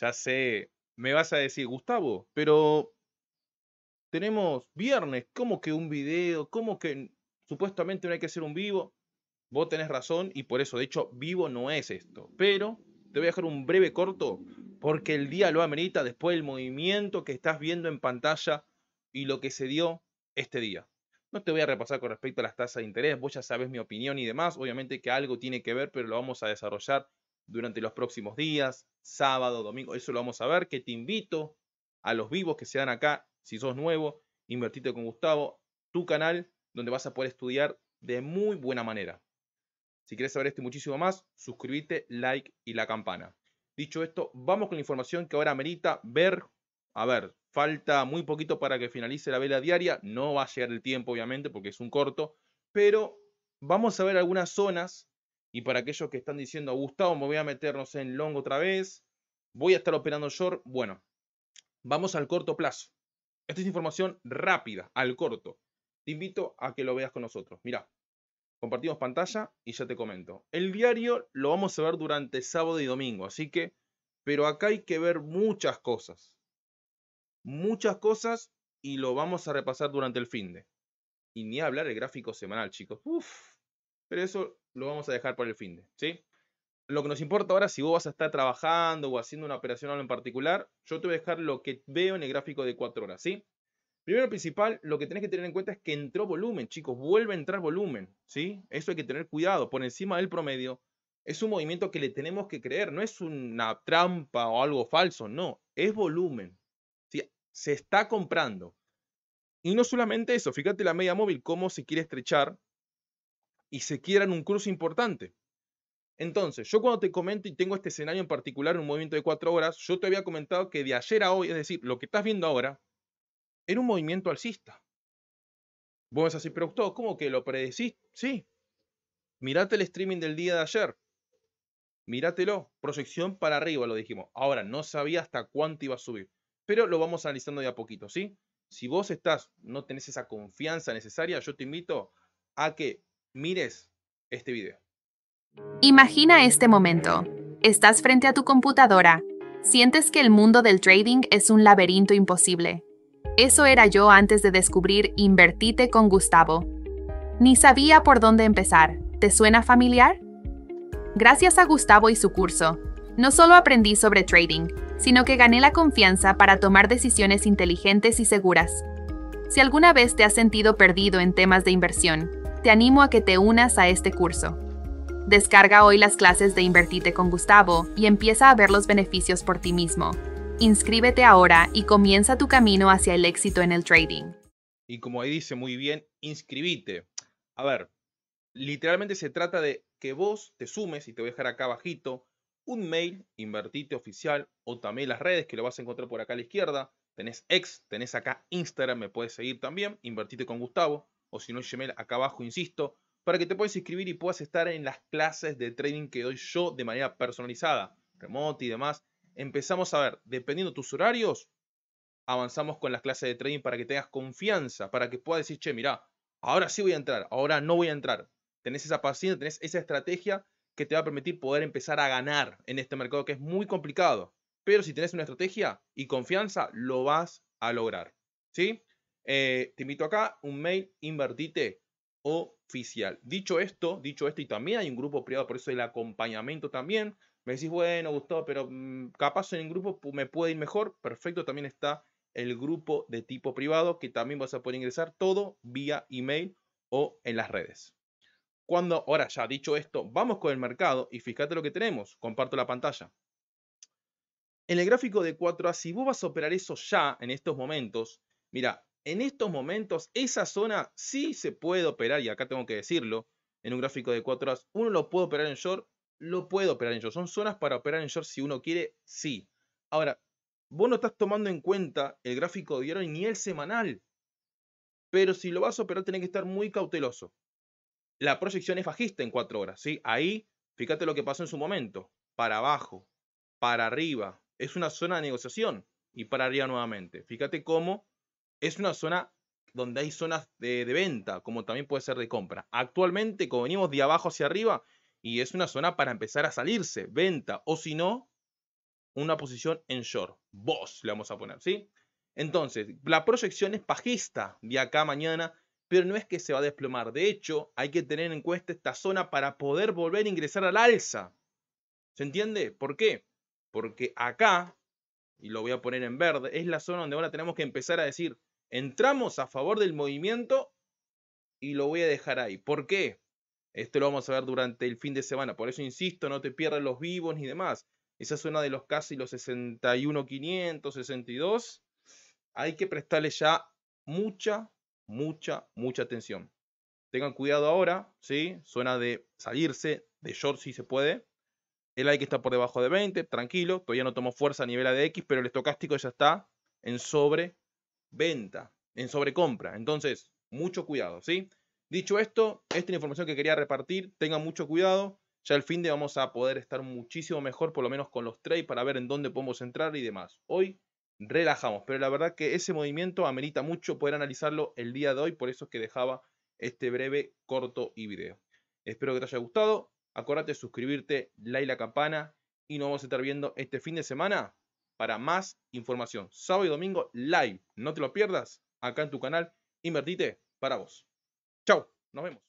Ya sé, me vas a decir, Gustavo, pero tenemos viernes, ¿cómo que un video? ¿Cómo que supuestamente no hay que hacer un vivo? Vos tenés razón y por eso, de hecho, vivo no es esto. Pero te voy a dejar un breve corto porque el día lo amerita después del movimiento que estás viendo en pantalla y lo que se dio este día. No te voy a repasar con respecto a las tasas de interés, vos ya sabes mi opinión y demás, obviamente que algo tiene que ver, pero lo vamos a desarrollar durante los próximos días, sábado, domingo, eso lo vamos a ver, que te invito a los vivos que se dan acá, si sos nuevo, invertite con Gustavo, tu canal, donde vas a poder estudiar de muy buena manera. Si quieres saber esto muchísimo más, suscríbete, like y la campana. Dicho esto, vamos con la información que ahora merita ver. A ver, falta muy poquito para que finalice la vela diaria. No va a llegar el tiempo, obviamente, porque es un corto. Pero vamos a ver algunas zonas y para aquellos que están diciendo, Gustavo, me voy a meternos en long otra vez, voy a estar operando short, bueno, vamos al corto plazo. Esta es información rápida, al corto. Te invito a que lo veas con nosotros. Mira, compartimos pantalla y ya te comento. El diario lo vamos a ver durante sábado y domingo, así que, pero acá hay que ver muchas cosas. Muchas cosas y lo vamos a repasar durante el fin de. Y ni hablar el gráfico semanal, chicos. Uf, pero eso lo vamos a dejar para el fin de, ¿sí? Lo que nos importa ahora, si vos vas a estar trabajando o haciendo una operación en particular, yo te voy a dejar lo que veo en el gráfico de 4 horas, ¿sí? Primero principal, lo que tenés que tener en cuenta es que entró volumen, chicos, vuelve a entrar volumen, ¿sí? Eso hay que tener cuidado, por encima del promedio. Es un movimiento que le tenemos que creer, no es una trampa o algo falso, no, es volumen. Se está comprando. Y no solamente eso, fíjate la media móvil, cómo se quiere estrechar y se quieran un cruce importante. Entonces, yo cuando te comento y tengo este escenario en particular, un movimiento de cuatro horas, yo te había comentado que de ayer a hoy, es decir, lo que estás viendo ahora, era un movimiento alcista. Vos así, pero todo ¿cómo que lo predecís? Sí. Mirate el streaming del día de ayer. Míratelo. Proyección para arriba, lo dijimos. Ahora, no sabía hasta cuánto iba a subir. Pero lo vamos analizando de a poquito, ¿sí? Si vos estás, no tenés esa confianza necesaria, yo te invito a que mires este video. Imagina este momento. Estás frente a tu computadora. Sientes que el mundo del trading es un laberinto imposible. Eso era yo antes de descubrir Invertite con Gustavo. Ni sabía por dónde empezar. ¿Te suena familiar? Gracias a Gustavo y su curso, no solo aprendí sobre trading, sino que gané la confianza para tomar decisiones inteligentes y seguras. Si alguna vez te has sentido perdido en temas de inversión, te animo a que te unas a este curso. Descarga hoy las clases de Invertite con Gustavo y empieza a ver los beneficios por ti mismo. Inscríbete ahora y comienza tu camino hacia el éxito en el trading. Y como ahí dice muy bien, inscríbete. A ver, literalmente se trata de que vos te sumes, y te voy a dejar acá abajito, un mail, Invertite Oficial, o también las redes que lo vas a encontrar por acá a la izquierda. Tenés ex, tenés acá Instagram, me puedes seguir también, Invertite con Gustavo o si no es Gmail acá abajo, insisto, para que te puedas inscribir y puedas estar en las clases de trading que doy yo de manera personalizada, remota y demás. Empezamos a ver, dependiendo de tus horarios, avanzamos con las clases de trading para que tengas confianza, para que puedas decir, che, mira, ahora sí voy a entrar, ahora no voy a entrar. Tenés esa paciencia, tenés esa estrategia que te va a permitir poder empezar a ganar en este mercado que es muy complicado. Pero si tenés una estrategia y confianza, lo vas a lograr. ¿Sí? Eh, te invito acá un mail invertite oficial. Dicho esto, dicho esto, y también hay un grupo privado, por eso el acompañamiento también. Me decís, bueno, Gustavo, pero mm, capaz en el grupo me puede ir mejor. Perfecto, también está el grupo de tipo privado que también vas a poder ingresar todo vía email o en las redes. Cuando, ahora ya dicho esto, vamos con el mercado y fíjate lo que tenemos. Comparto la pantalla. En el gráfico de 4A, si vos vas a operar eso ya en estos momentos, mira, en estos momentos esa zona sí se puede operar, y acá tengo que decirlo, en un gráfico de 4 horas, uno lo puede operar en short, lo puede operar en short. Son zonas para operar en short si uno quiere, sí. Ahora, vos no estás tomando en cuenta el gráfico de diario ni el semanal. Pero si lo vas a operar, tenés que estar muy cauteloso. La proyección es bajista en 4 horas, ¿sí? Ahí, fíjate lo que pasó en su momento. Para abajo, para arriba. Es una zona de negociación. Y para arriba nuevamente. Fíjate cómo es una zona donde hay zonas de, venta, como también puede ser de compra. Actualmente, como venimos de abajo hacia arriba, y es una zona para empezar a salirse, venta, o si no, una posición en short. Vos le vamos a poner, ¿sí? Entonces, la proyección es pajista de acá a mañana, pero no es que se va a desplomar. De hecho, hay que tener en cuenta esta zona para poder volver a ingresar al alza. ¿Se entiende? ¿Por qué? Porque acá, y lo voy a poner en verde, es la zona donde ahora tenemos que empezar a decir, entramos a favor del movimiento y lo voy a dejar ahí. ¿Por qué? Esto lo vamos a ver durante el fin de semana. Por eso insisto, no te pierdas los vivos ni demás. Esa suena de los casi los 61,500, Hay que prestarle ya mucha, mucha, mucha atención. Tengan cuidado ahora, ¿sí? suena de salirse, de short si se puede. El que está por debajo de 20, tranquilo. Todavía no tomó fuerza a nivel de X, pero el estocástico ya está en sobre venta, en sobrecompra. Entonces, mucho cuidado, ¿sí? Dicho esto, esta es la información que quería repartir. Tengan mucho cuidado. Ya el fin de vamos a poder estar muchísimo mejor, por lo menos con los trades, para ver en dónde podemos entrar y demás. Hoy relajamos, pero la verdad que ese movimiento amerita mucho poder analizarlo el día de hoy. Por eso es que dejaba este breve, corto y video. Espero que te haya gustado. acuérdate de suscribirte, like la campana y nos vamos a estar viendo este fin de semana para más información. Sábado y domingo live. No te lo pierdas acá en tu canal. Invertite para vos. Chao, nos vemos.